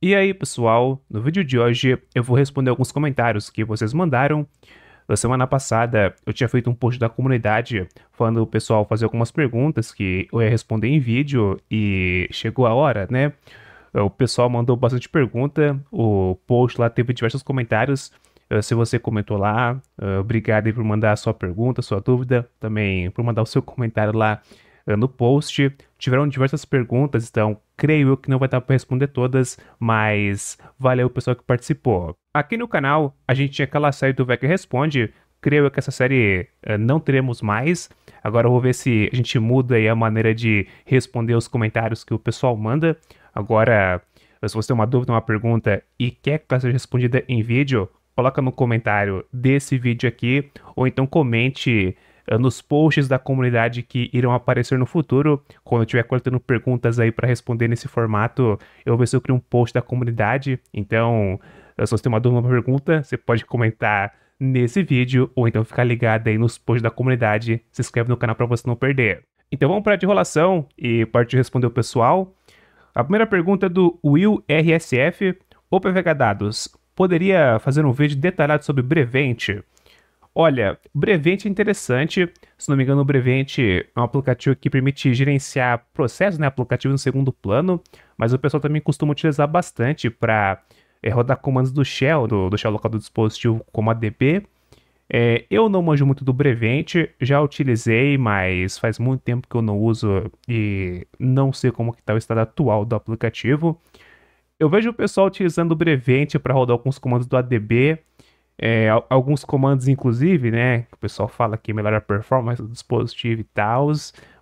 E aí, pessoal, no vídeo de hoje eu vou responder alguns comentários que vocês mandaram. Na semana passada eu tinha feito um post da comunidade falando o pessoal fazer algumas perguntas que eu ia responder em vídeo e chegou a hora, né? O pessoal mandou bastante pergunta, o post lá teve diversos comentários. Eh, se você comentou lá, eh, obrigado por mandar a sua pergunta, a sua dúvida, também por mandar o seu comentário lá eh, no post. Tiveram diversas perguntas, então creio que não vai dar para responder todas, mas valeu o pessoal que participou. Aqui no canal, a gente tinha aquela série do Vec Responde, creio que essa série eh, não teremos mais. Agora eu vou ver se a gente muda aí a maneira de responder os comentários que o pessoal manda. Agora, se você tem uma dúvida, uma pergunta e quer que ela seja respondida em vídeo, coloca no comentário desse vídeo aqui ou então comente nos posts da comunidade que irão aparecer no futuro. Quando eu estiver coletando perguntas aí para responder nesse formato, eu vou ver se eu crio um post da comunidade. Então, se você tem uma dúvida, uma pergunta, você pode comentar nesse vídeo ou então ficar ligado aí nos posts da comunidade. Se inscreve no canal para você não perder. Então vamos para a enrolação e parte responder o pessoal. A primeira pergunta é do Will RSF. O PVH Dados, poderia fazer um vídeo detalhado sobre Brevente? Olha, Brevente é interessante. Se não me engano, o Brevente é um aplicativo que permite gerenciar processos, né? Aplicativo no segundo plano. Mas o pessoal também costuma utilizar bastante para é, eh, rodar comandos do Shell, do, do Shell local do dispositivo como ADB. É, eu não manjo muito do Brevente, já utilizei, mas faz muito tempo que eu não uso e não sei como está o estado atual do aplicativo. Eu vejo o pessoal utilizando o Brevente para rodar alguns comandos do ADB, é, alguns comandos, inclusive, né? Que o pessoal fala que é melhora a performance do dispositivo e tal,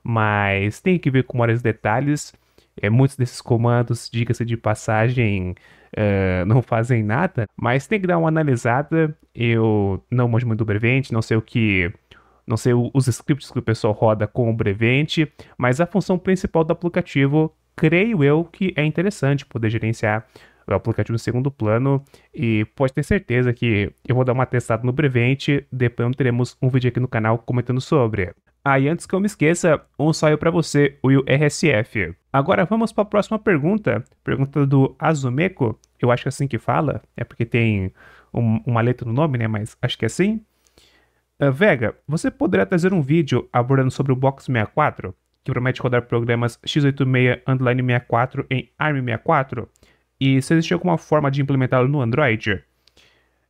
mas tem que ver com vários detalhes. É, muitos desses comandos, diga-se de passagem, uh, não fazem nada, mas tem que dar uma analisada. Eu não manjo muito do Brevent, não sei o que. Não sei os scripts que o pessoal roda com o Brevent, mas a função principal do aplicativo, creio eu, que é interessante poder gerenciar o aplicativo no segundo plano. E pode ter certeza que eu vou dar uma testada no Prevent, depois teremos um vídeo aqui no canal comentando sobre. Ah, antes que eu me esqueça, um saiu para você, o RSF. Agora vamos para a próxima pergunta. Pergunta do Azumeco, eu acho que é assim que fala, é porque tem um, uma letra no nome, né? Mas acho que é assim. Uh, Vega, você poderá trazer um vídeo abordando sobre o Box 64, que promete rodar programas x86 64 em ARM64? E se existe alguma forma de implementá-lo no Android?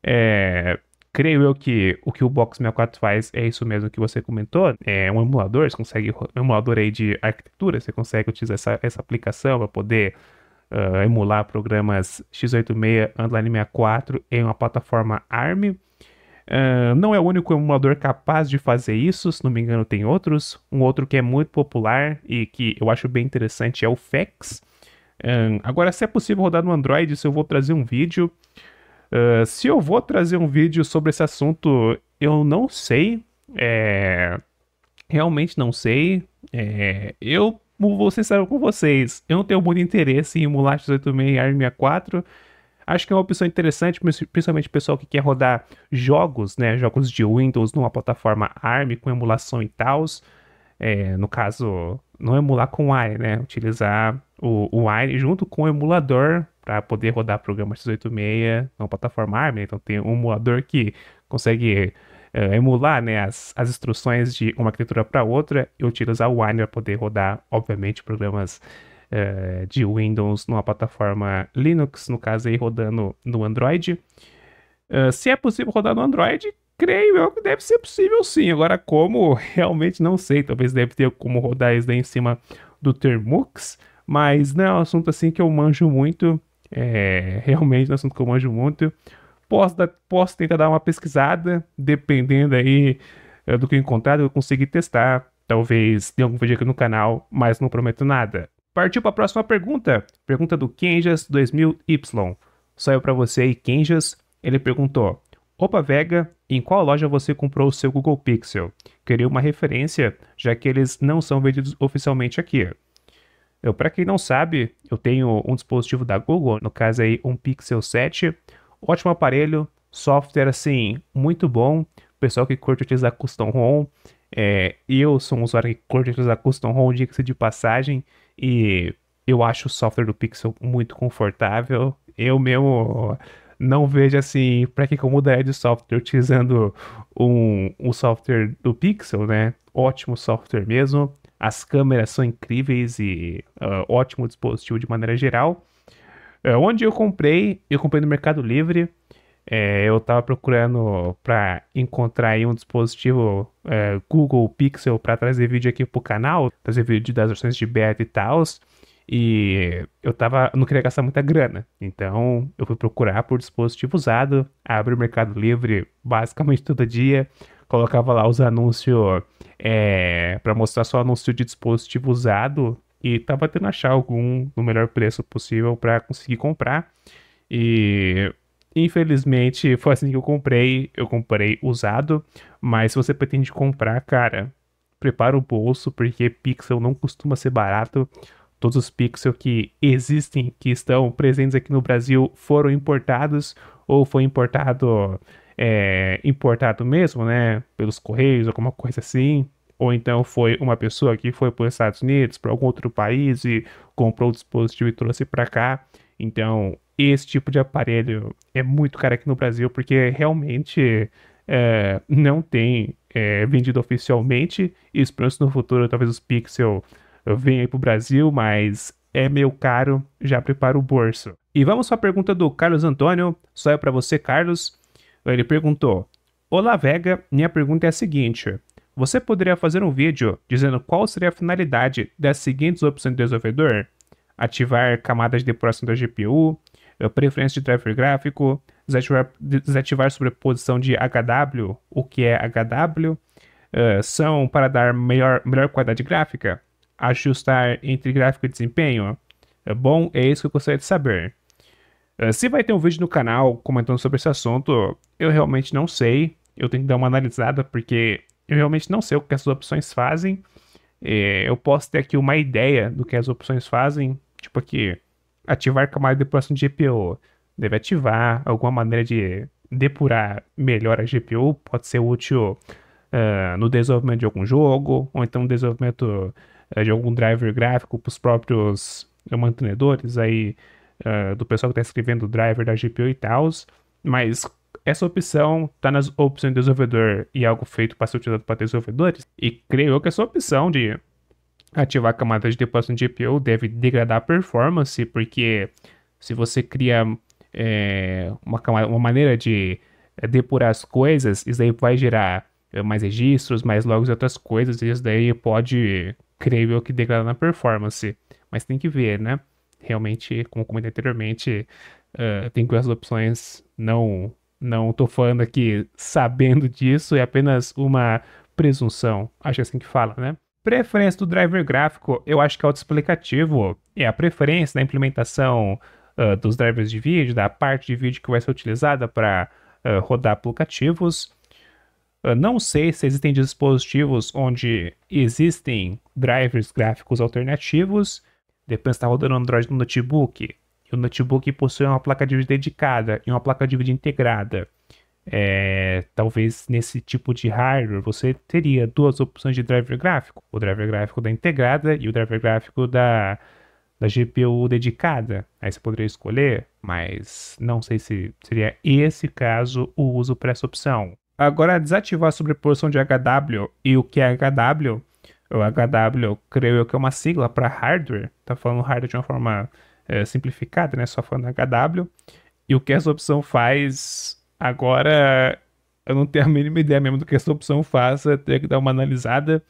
É, creio eu que o que o Box 64 faz é isso mesmo que você comentou. É um emulador, você consegue um emulador aí de arquitetura, você consegue utilizar essa, essa aplicação para poder uh, emular programas x86 Android 64 em uma plataforma ARM. Uh, ah, não é o único emulador capaz de fazer isso, se não me engano tem outros. Um outro que é muito popular e que eu acho bem interessante é o FEX. Um, agora, se é possível rodar no Android, se eu vou trazer um vídeo. Uh, se eu vou trazer um vídeo sobre esse assunto, eu não sei. É... Realmente não sei. É... Eu vou ser sincero com vocês. Eu não tenho muito interesse em emular x86 e ARM64. Acho que é uma opção interessante, principalmente o pessoal que quer rodar jogos, né? Jogos de Windows numa plataforma ARM com emulação e tals. É, no caso, não emular com ARM, né? Utilizar o, o Wine junto com o emulador para poder rodar programas 386 na plataforma ARM. Então tem um emulador que consegue uh, emular né, as, as instruções de uma arquitetura para outra e utilizar o Wine para poder rodar, obviamente, programas uh, de Windows numa plataforma Linux, no caso aí rodando no Android. Uh, se é possível rodar no Android, creio eu que deve ser possível sim. Agora, como, realmente não sei. Talvez deve ter como rodar isso daí em cima do Termux. Mas não né, é um assunto assim que eu manjo muito. É, realmente é um assunto que eu manjo muito. Posso, dar, posso tentar dar uma pesquisada, dependendo aí é, do que eu encontrar, eu consegui testar. Talvez tenha algum vídeo aqui no canal, mas não prometo nada. Partiu para a próxima pergunta. Pergunta do Kenjas 2000Y. Saiu para você aí, Kenjas. Ele perguntou: Opa Vega, em qual loja você comprou o seu Google Pixel? Queria uma referência, já que eles não são vendidos oficialmente aqui. Eu, para quem não sabe, eu tenho um dispositivo da Google, no caso aí um Pixel 7, ótimo aparelho, software assim muito bom, pessoal que curte utilizar custom ROM, é, eu sou um usuário que curte utilizar custom ROM, diga-se de passagem, e eu acho o software do Pixel muito confortável. Eu mesmo não vejo assim para que eu mudaria de software utilizando um, um software do Pixel, né? Ótimo software mesmo. As câmeras são incríveis e uh, ótimo dispositivo de maneira geral. É, onde eu comprei, eu comprei no Mercado Livre. É, eu estava procurando para encontrar aí um dispositivo é, Google Pixel para trazer vídeo aqui pro canal, trazer vídeo das versões de beta e tal. E eu tava, não queria gastar muita grana, então eu fui procurar por dispositivo usado, abri o Mercado Livre basicamente todo dia, colocava lá os anúncios é, para mostrar só anúncio de dispositivo usado e tava tentando achar algum no melhor preço possível para conseguir comprar. E infelizmente foi assim que eu comprei. Eu comprei usado, mas se você pretende comprar, cara, prepara o bolso porque pixel não costuma ser barato. Todos os pixels que existem, que estão presentes aqui no Brasil, foram importados ou foi importado é, importado mesmo, né? Pelos correios, alguma coisa assim. Ou então foi uma pessoa que foi para os Estados Unidos, para algum outro país e comprou o dispositivo e trouxe para cá. Então, esse tipo de aparelho é muito caro aqui no Brasil, porque realmente é, não tem é, vendido oficialmente. E esperança no futuro, talvez os Pixel venham para o Brasil, mas é meio caro, já prepara o bolso. E vamos para a pergunta do Carlos Antônio, só é para você, Carlos. Ele perguntou: Olá, Vega, minha pergunta é a seguinte. Você poderia fazer um vídeo dizendo qual seria a finalidade das seguintes opções do desenvolvedor? Ativar camadas de depuração da GPU, eh, preferência de driver gráfico, desativar, desativar sobreposição de HW, o que é HW, uh, eh, são para dar melhor, melhor qualidade gráfica, ajustar entre gráfico e desempenho. É bom, é isso que eu gostaria de saber. Eh, se vai ter um vídeo no canal comentando sobre esse assunto, eu realmente não sei. Eu tenho que dar uma analisada porque eu realmente não sei o que essas opções fazem. Eh, eu posso ter aqui uma ideia do que as opções fazem, tipo aqui, ativar camada de depuração de GPU Deve ativar alguma maneira de depurar melhor a GPU, pode ser útil uh, no desenvolvimento de algum jogo, ou então no desenvolvimento uh, de algum driver gráfico para os próprios mantenedores aí uh, do pessoal que está escrevendo o driver da GPU e tal, mas essa opção está nas opções de desenvolvedor e algo feito para ser utilizado para desenvolvedores, e creio eu que essa opção de ativar camadas de depósito de GPU deve degradar a performance, porque se você cria é, uma, camada, uma maneira de é, depurar as coisas, isso daí vai gerar é, mais registros, mais logs e outras coisas, e isso daí pode, creio eu, que degradar na performance. Mas tem que ver, né? realmente, como comentei anteriormente, uh, eh, tem as opções não não tô falando aqui sabendo disso, é apenas uma presunção, acho que é assim que fala, né? Preferência do driver gráfico, eu acho que é autoexplicativo, é a preferência da implementação uh, dos drivers de vídeo, da parte de vídeo que vai ser utilizada para uh, eh, rodar aplicativos. não sei se existem dispositivos onde existem drivers gráficos alternativos, Depende se está rodando Android no notebook. E o notebook possui uma placa de vídeo dedicada e uma placa de vídeo integrada. É, talvez nesse tipo de hardware você teria duas opções de driver gráfico: o driver gráfico da integrada e o driver gráfico da, da GPU dedicada. Aí você poderia escolher, mas não sei se seria esse caso o uso para essa opção. Agora, desativar a sobreposição de HW e o que é HW o HW, creio eu que é uma sigla para hardware, tá falando hardware de uma forma é, simplificada, né? Só falando HW. E o que essa opção faz agora, eu não tenho a mínima ideia mesmo do que essa opção faz, eu tenho que dar uma analisada.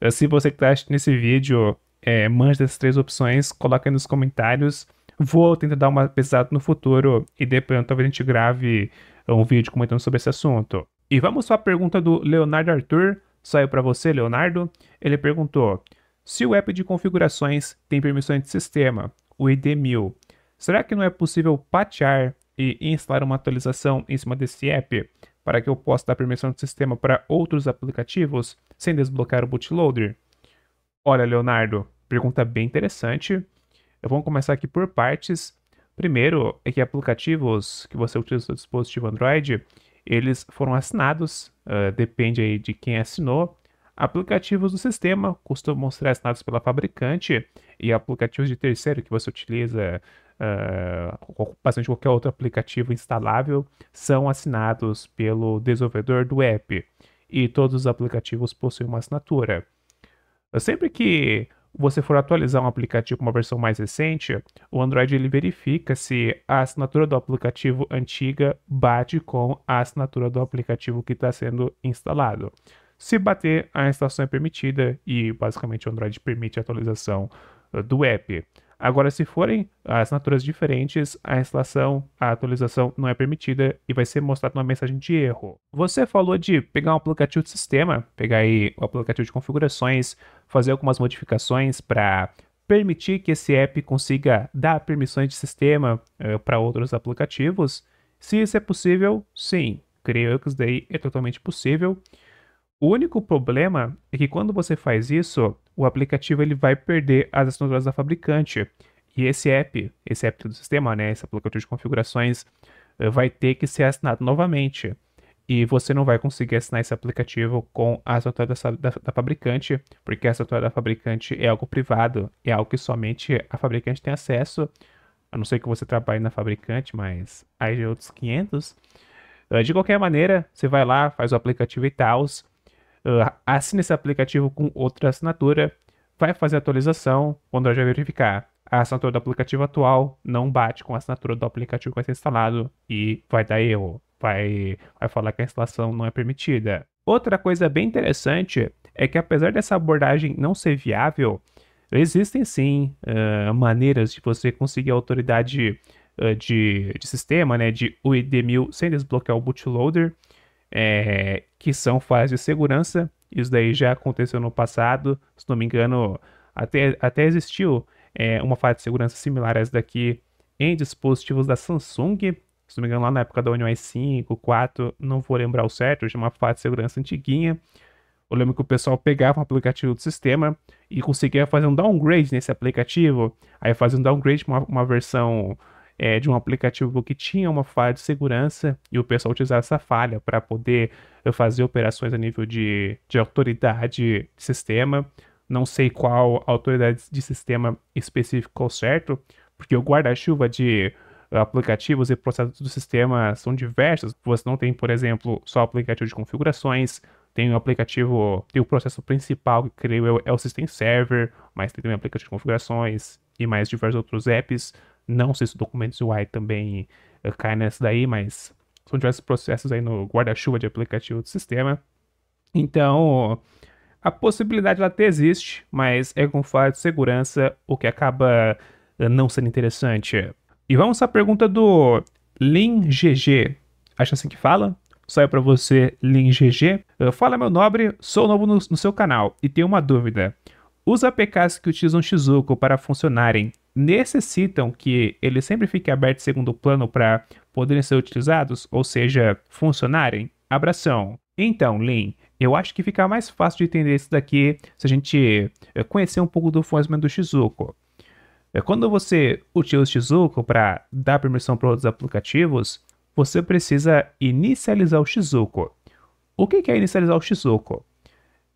Eh, se você que está assistindo esse vídeo é, manja dessas três opções, coloca aí nos comentários. Vou tentar dar uma pesada no futuro e depois talvez a gente grave um vídeo comentando sobre esse assunto. E vamos para a pergunta do Leonardo Arthur. Saiu para você, Leonardo? Ele perguntou. Se o app de configurações tem permissões de sistema, o ID1000, será que não é possível patear e instalar uma atualização em cima desse app para que eu possa dar permissão de sistema para outros aplicativos sem desbloquear o bootloader? Olha, Leonardo, pergunta bem interessante. Eu vou começar aqui por partes. Primeiro é que aplicativos que você utiliza no seu dispositivo Android, eles foram assinados, uh, depende aí de quem assinou. Aplicativos do sistema costumam ser assinados pela fabricante e aplicativos de terceiro que você utiliza uh, bastante qualquer outro aplicativo instalável são assinados pelo desenvolvedor do app e todos os aplicativos possuem uma assinatura. Sempre que você for atualizar um aplicativo para uma versão mais recente, o Android ele verifica se a assinatura do aplicativo antiga bate com a assinatura do aplicativo que está sendo instalado. Se bater, a instalação é permitida e basicamente o Android permite a atualização eh, do app. Agora, se forem assinaturas diferentes, a instalação, a atualização não é permitida e vai ser mostrado uma mensagem de erro. Você falou de pegar um aplicativo de sistema, pegar aí o aplicativo de configurações, fazer algumas modificações para permitir que esse app consiga dar permissões de sistema uh, eh, para outros aplicativos. Se isso é possível, sim, creio que isso daí é totalmente possível. O único problema é que quando você faz isso, o aplicativo ele vai perder as assinaturas da fabricante. E esse app, esse app do sistema, né, esse aplicativo de configurações, eh, vai ter que ser assinado novamente. E você não vai conseguir assinar esse aplicativo com a assinatura da, da, da fabricante, porque a assinatura da fabricante é algo privado, é algo que somente a fabricante tem acesso, a não ser que você trabalhe na fabricante, mas aí de é outros 500. Eh, de qualquer maneira, você vai lá, faz o aplicativo e tal, uh, assine esse aplicativo com outra assinatura, vai fazer a atualização, o Android vai verificar a assinatura do aplicativo atual não bate com a assinatura do aplicativo que vai ser instalado e vai dar erro, vai, vai falar que a instalação não é permitida. Outra coisa bem interessante é que apesar dessa abordagem não ser viável, existem sim uh, maneiras de você conseguir a autoridade uh, de, de, sistema, né, de UID1000 sem desbloquear o bootloader, é, que são fases de segurança. Isso daí já aconteceu no passado, se não me engano, até, até existiu é, uma fase de segurança similar a essa daqui em dispositivos da Samsung. Se não me engano, lá na época da One UI 5, 4, não vou lembrar o certo, é uma fase de segurança antiguinha. Eu lembro que o pessoal pegava um aplicativo do sistema e conseguia fazer um downgrade nesse aplicativo. Aí fazia um downgrade para uma, uma versão é, de um aplicativo que tinha uma falha de segurança e o pessoal utilizar essa falha para poder eh, fazer operações a nível de, de autoridade de sistema. Não sei qual autoridade de sistema específico ou certo, porque o guarda-chuva de eh, aplicativos e processos do sistema são diversos. Você não tem, por exemplo, só aplicativo de configurações, tem o um aplicativo, tem o processo principal, que creio eu é o System Server, mas tem também aplicativo de configurações e mais diversos outros apps. Não sei se o Documentos UI também uh, eh, cai nessa daí, mas são diversos processos aí no guarda-chuva de aplicativo do sistema. Então, a possibilidade ela até existe, mas é com falha de segurança, o que acaba eh, não sendo interessante. E vamos à pergunta do LinGG. Acha assim que fala? Saiu para você, LinGG. Eh, fala, meu nobre, sou novo no, no seu canal e tenho uma dúvida. Os APKs que utilizam Shizuko para funcionarem necessitam que ele sempre fique aberto em segundo plano para poderem ser utilizados, ou seja, funcionarem? Abração. Então, Lin, eu acho que fica mais fácil de entender isso daqui se a gente eh, conhecer um pouco do funcionamento do Shizuko. Eh, quando você utiliza o Shizuko para dar permissão para outros aplicativos, você precisa inicializar o Shizuko. O que é inicializar o Shizuko?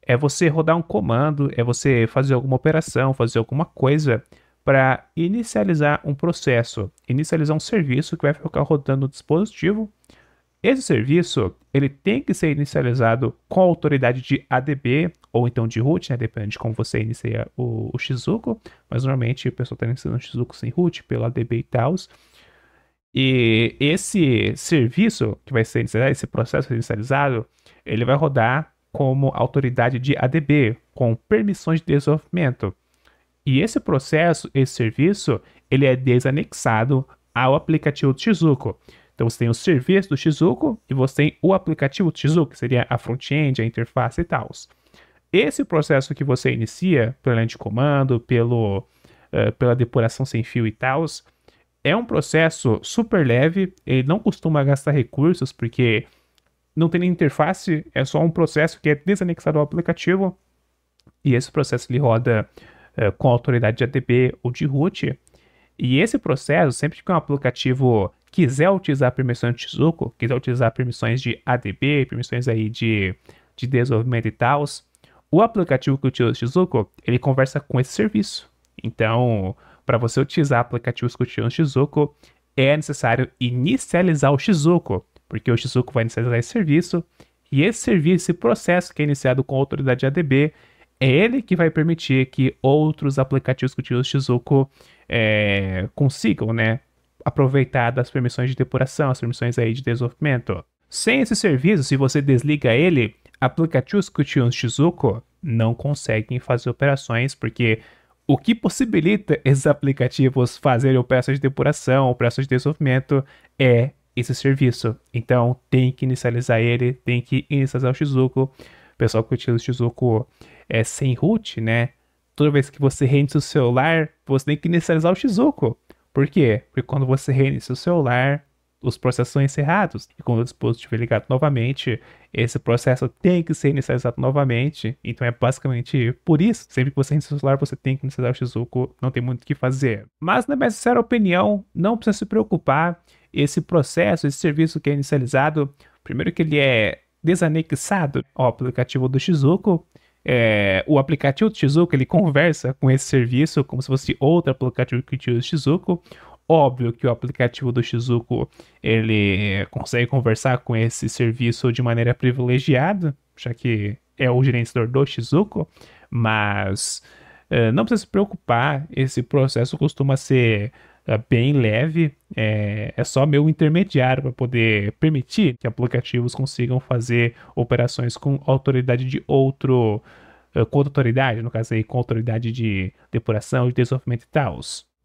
É você rodar um comando, é você fazer alguma operação, fazer alguma coisa para inicializar um processo, inicializar um serviço que vai ficar rodando no dispositivo. Esse serviço ele tem que ser inicializado com a autoridade de ADB ou então de root, né? depende de como você inicia o, o Shizuko, mas normalmente o pessoal está iniciando o Shizuko sem root, pelo ADB e tal. E esse serviço que vai ser inicializado, esse processo inicializado, ele vai rodar como autoridade de ADB, com permissões de desenvolvimento. E esse processo, esse serviço, ele é desanexado ao aplicativo Tizuco. Então você tem o serviço do Tizuco e você tem o aplicativo Tizuco, que seria a front-end, a interface e tal. Esse processo que você inicia, pela linha de comando, pelo, uh, pela depuração sem fio e tal, é um processo super leve, ele não costuma gastar recursos, porque não tem nem interface, é só um processo que é desanexado ao aplicativo. E esse processo ele roda é, com a autoridade de ADB ou de root. E esse processo, sempre que um aplicativo quiser utilizar permissões de Tezuko, quiser utilizar permissões de ADB, permissões aí de, de desenvolvimento e tal, o aplicativo que utiliza o Tezuko, ele conversa com esse serviço. Então, para você utilizar aplicativos que utilizam o Shizuko, é necessário inicializar o Shizuko, porque o Shizuko vai inicializar esse serviço, e esse serviço, esse processo que é iniciado com a autoridade ADB, é ele que vai permitir que outros aplicativos que utilizam o Shizuku é, consigam, né, aproveitar das permissões de depuração, as permissões aí de desenvolvimento. Sem esse serviço, se você desliga ele, aplicativos que utilizam o Shizuku não conseguem fazer operações, porque o que possibilita esses aplicativos fazerem operações de depuração, operações de desenvolvimento, é esse serviço. Então, tem que inicializar ele, tem que inicializar o Shizuku. O pessoal que utiliza o Shizuku é, sem root, né? Toda vez que você reinicia o celular, você tem que inicializar o Shizuko. Por quê? Porque quando você reinicia o celular, os processos são encerrados. E quando o dispositivo é ligado novamente, esse processo tem que ser inicializado novamente. Então é basicamente por isso. Sempre que você reinicia o celular, você tem que inicializar o Shizuko. Não tem muito o que fazer. Mas, na minha sincera opinião, não precisa se preocupar. Esse processo, esse serviço que é inicializado, primeiro que ele é desanexado ao aplicativo do Shizuko. É, o aplicativo do Shizuku, ele conversa com esse serviço como se fosse outro aplicativo que utiliza o Shizuku. Óbvio que o aplicativo do Shizuku, ele consegue conversar com esse serviço de maneira privilegiada, já que é o gerenciador do Shizuku, mas é, não precisa se preocupar, esse processo costuma ser é, bem leve, é, é só meu intermediário para poder permitir que aplicativos consigam fazer operações com autoridade de outro, é, com autoridade, no caso aí, com autoridade de depuração, de desenvolvimento e tal.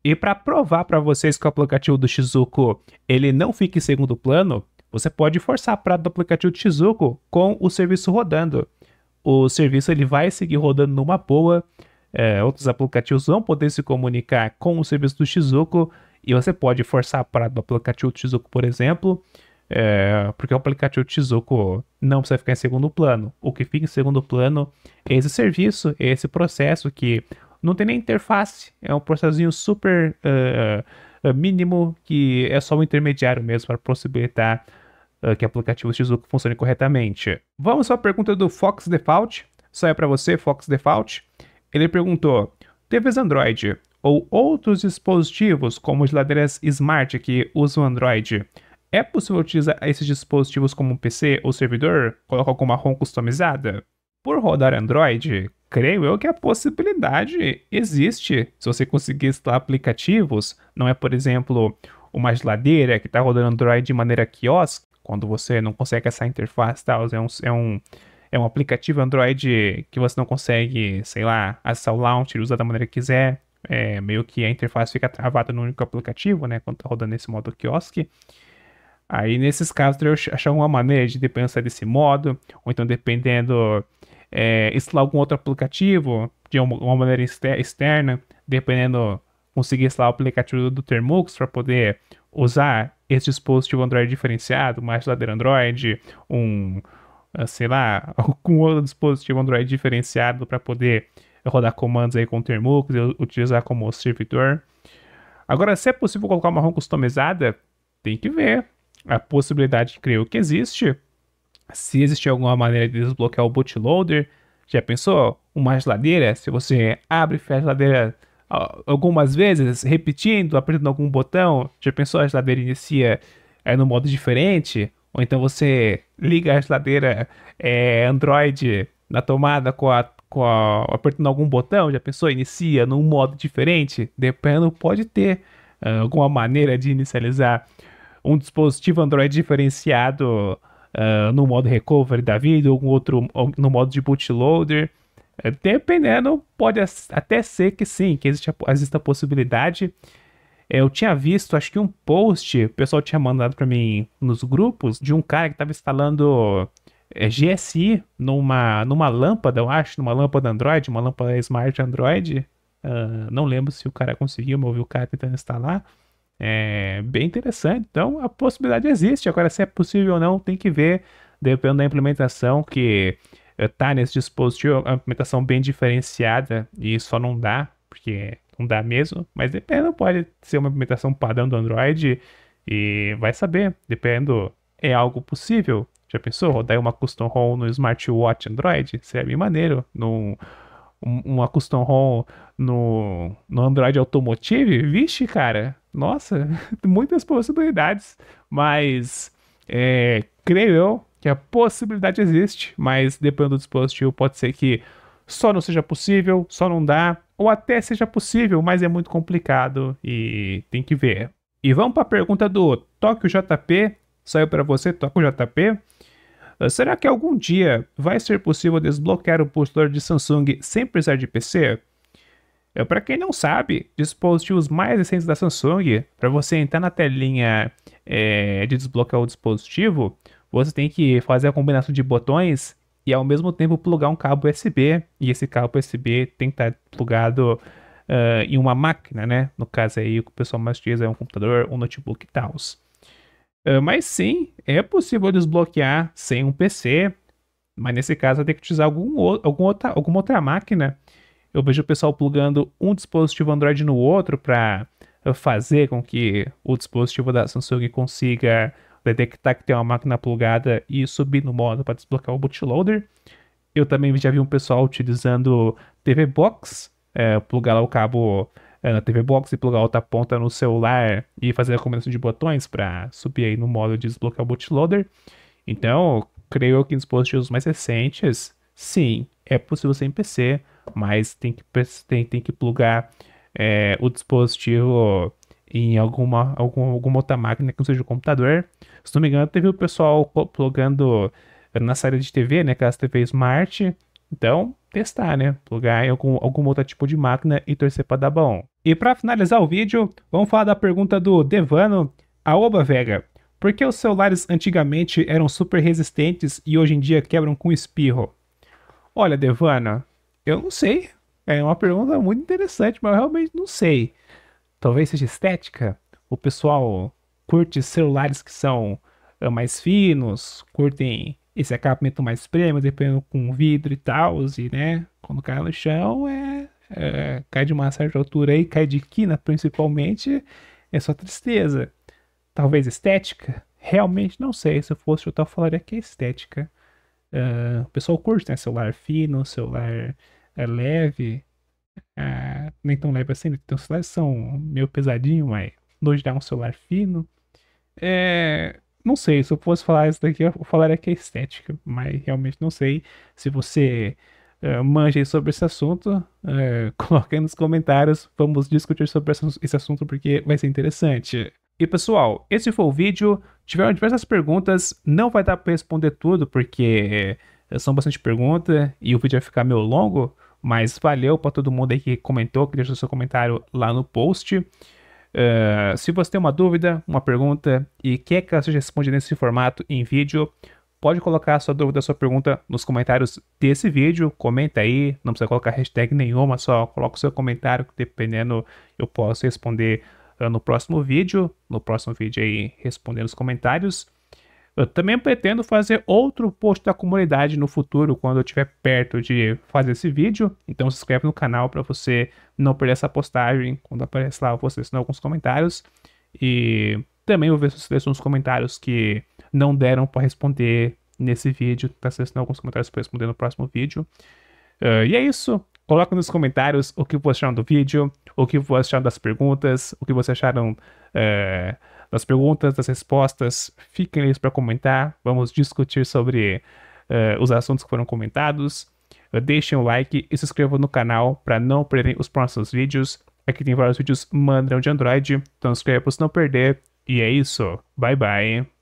E para provar para vocês que o aplicativo do Shizuko ele não fica em segundo plano, você pode forçar a o do aplicativo do Shizuko com o serviço rodando. O serviço ele vai seguir rodando numa boa, é, outros aplicativos vão poder se comunicar com o serviço do Shizuko e você pode forçar a parada do aplicativo do Shizuko, por exemplo, é, porque o aplicativo Shizuko não precisa ficar em segundo plano. O que fica em segundo plano é esse serviço, é esse processo que não tem nem interface, é um processinho super uh, mínimo que é só um intermediário mesmo para possibilitar uh, que aplicativos Shizuko funcionem corretamente. Vamos para a pergunta do Fox Default. Só é para você, Fox Default. Ele perguntou: TVs Android ou outros dispositivos como geladeiras smart que usam Android, é possível utilizar esses dispositivos como um PC ou servidor? Coloca alguma ROM customizada? Por rodar Android, creio eu que a possibilidade existe. Se você conseguir instalar aplicativos, não é, por exemplo, uma geladeira que está rodando Android de maneira quiosque, quando você não consegue essa interface e tal, é um, é um é um aplicativo Android que você não consegue, sei lá, acessar o launcher, usar da maneira que quiser. É, meio que a interface fica travada no único aplicativo, né? Quando tá rodando nesse modo quiosque. Aí, nesses casos, eu achar uma maneira de pensar desse modo, ou então, dependendo, é, instalar algum outro aplicativo de uma maneira externa, dependendo, conseguir instalar o aplicativo do Termux para poder usar esse dispositivo Android diferenciado, mais geladeira Android, um, ah, sei lá, algum outro dispositivo Android diferenciado para poder rodar comandos aí com termux e utilizar como servidor. Agora, se é possível colocar uma ROM customizada, tem que ver. A possibilidade, creio que existe. Se existir alguma maneira de desbloquear o bootloader, já pensou? Uma geladeira, se você abre e fecha a geladeira algumas vezes, repetindo, apertando algum botão, já pensou a geladeira inicia é, no modo diferente? Ou então você liga a geladeira é, Android na tomada com a, com a, apertando algum botão, já pensou? Inicia num modo diferente. Dependendo, pode ter uh, alguma maneira de inicializar um dispositivo Android diferenciado uh, no modo recovery da vida, ou outro ou no modo de bootloader. Eh, dependendo, pode até ser que sim, que exista, exista a possibilidade eu tinha visto, acho que um post, o pessoal tinha mandado para mim nos grupos, de um cara que estava instalando eh, GSI numa, numa lâmpada, eu acho, numa lâmpada Android, uma lâmpada Smart Android. Uh, não lembro se o cara conseguiu, mas ouvi o cara tentando instalar. É bem interessante. Então a possibilidade existe. Agora, se é possível ou não, tem que ver, dependendo da implementação que está eh, nesse dispositivo, é a implementação bem diferenciada e só não dá, porque não dá mesmo, mas dependendo, pode ser uma implementação padrão do Android e vai saber, dependendo, é algo possível. Já pensou? Rodar uma custom ROM no smartwatch Android? Seria bem maneiro. Num, uma custom ROM no, no Android Automotive? Vixe, cara, nossa, muitas possibilidades, mas é, creio eu que a possibilidade existe, mas dependendo do dispositivo, pode ser que só não seja possível, só não dá, ou até seja possível, mas é muito complicado e tem que ver. E vamos para a pergunta do Tóquio JP. Saiu para você, Tóquio JP. Ah, será que algum dia vai ser possível desbloquear o postor de Samsung sem precisar de PC? É, para quem não sabe, dispositivos mais recentes da Samsung, para você entrar na telinha é, de desbloquear o dispositivo, você tem que fazer a combinação de botões e ao mesmo tempo plugar um cabo USB, e esse cabo USB tem que estar plugado uh, em uma máquina, né? No caso aí, o que o pessoal mais utiliza é um computador, um notebook e tal. Uh, mas sim, é possível desbloquear sem um PC, mas nesse caso tem que utilizar algum, algum outra, alguma outra máquina. Eu vejo o pessoal plugando um dispositivo Android no outro para fazer com que o dispositivo da Samsung consiga detectar que tá, tem uma máquina plugada e subir no modo para desbloquear o bootloader. Eu também já vi um pessoal utilizando TV Box, é, plugar lá o cabo é, na TV Box e plugar outra ponta no celular e fazer a combinação de botões para subir aí no modo de desbloquear o bootloader. Então, creio que em dispositivos mais recentes, sim, é possível sem PC, mas tem que, tem, tem que plugar é, o dispositivo em alguma, alguma, alguma outra máquina que não seja o computador. Se não me engano, teve o pessoal plugando eh, na série de TV, né? Aquelas é TV Smart. Então, testar, né? Plugar em algum, algum outro tipo de máquina e torcer para dar bom. E para finalizar o vídeo, vamos falar da pergunta do Devano Aoba Vega. Por que os celulares antigamente eram super resistentes e hoje em dia quebram com espirro? Olha, Devana, eu não sei. É uma pergunta muito interessante, mas eu realmente não sei talvez seja estética. O pessoal curte celulares que são ah, mais finos, curtem esse acabamento mais premium dependendo com vidro e tal, e né, quando cai no chão é, é, cai de uma certa altura e cai de quina principalmente, é só tristeza. Talvez estética, realmente não sei, se eu fosse chutar eu falaria que é estética. Uh, o pessoal curte, né, celular fino, celular é, leve, ah, nem tão leve assim, né? Tem uns celulares são meio pesadinho, mas hoje dá um celular fino. É, não sei, se eu fosse falar isso daqui, eu falaria que é estética, mas realmente não sei. Se você uh, manja sobre esse assunto, é, uh, coloque aí nos comentários, vamos discutir sobre esse assunto porque vai ser interessante. E pessoal, esse foi o vídeo. Tiveram diversas perguntas, não vai dar para responder tudo porque são bastante perguntas e o vídeo vai ficar meio longo. Mas valeu para todo mundo aí que comentou, que deixou seu comentário lá no post. Uh, se você tem uma dúvida, uma pergunta e quer que ela seja respondida nesse formato em vídeo, pode colocar sua dúvida, sua pergunta nos comentários desse vídeo. Comenta aí, não precisa colocar hashtag nenhuma, só coloca o seu comentário, que dependendo eu posso responder uh, no próximo vídeo. No próximo vídeo aí, respondendo os comentários. Eu também pretendo fazer outro post da comunidade no futuro, quando eu estiver perto de fazer esse vídeo. Então se inscreve no canal para você não perder essa postagem. Quando aparece lá, eu vou selecionar alguns comentários. E também vou ver se vocês uns comentários que não deram para responder nesse vídeo. Tá selecionando alguns comentários para responder no próximo vídeo. Uh, e é isso. Coloca nos comentários o que vocês acharam do vídeo, o que vocês acharam das perguntas, o que vocês acharam. Uh, das perguntas, das respostas. Fiquem eles para comentar. Vamos discutir sobre uh, os assuntos que foram comentados. Eh, deixem o like e se inscrevam no canal para não perderem os próximos vídeos. Aqui tem vários vídeos Mandrão de Android, então inscreva para se não perder. E é isso. Bye bye.